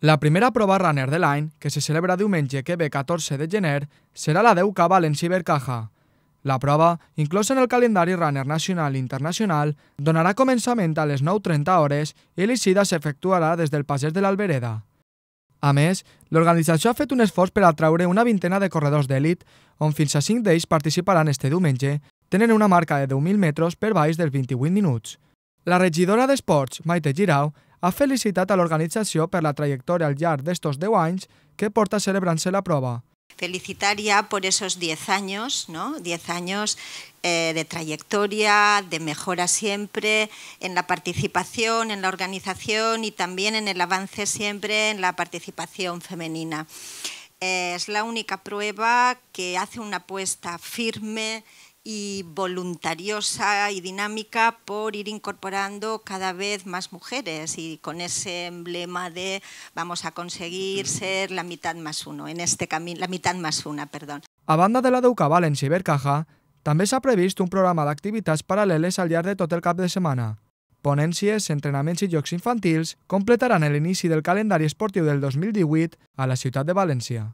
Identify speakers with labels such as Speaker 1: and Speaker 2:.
Speaker 1: La primera prova runner de l'any, que se celebra diumenge que ve 14 de gener, serà la 10K Valen Cibercaja. La prova, inclosa en el calendari runner nacional i internacional, donarà començament a les 9.30 hores i l'Isida s'efectuarà des del passeig de l'Albereda. A més, l'organització ha fet un esforç per atraure una vintena de corredors d'èlit, on fins a 5 d'ells participaran este diumenge, tenen una marca de 10.000 metres per baix dels 28 minuts. La regidora d'Esports, Maite Girau, ha felicitat a l'organització per la trajectòria al llarg d'estos 10 anys que porta celebrant-se la prova.
Speaker 2: Felicitar ya por esos 10 años, ¿no? 10 años eh, de trayectoria, de mejora siempre, en la participación, en la organización y también en el avance siempre en la participación femenina. Eh, es la única prueba que hace una apuesta firme y voluntariosa y dinámica por ir incorporando cada vez más mujeres y con ese emblema de vamos a conseguir ser la mitad más uno, en este camino, la mitad más una, perdón.
Speaker 1: A banda de la d'Euca en Cibercaja, també s'ha previst un programa d'activitats paral·leles al llarg de tot el cap de setmana. Ponències, entrenaments i jocs infantils completaran l'inici del calendari esportiu del 2018 a la ciutat de València.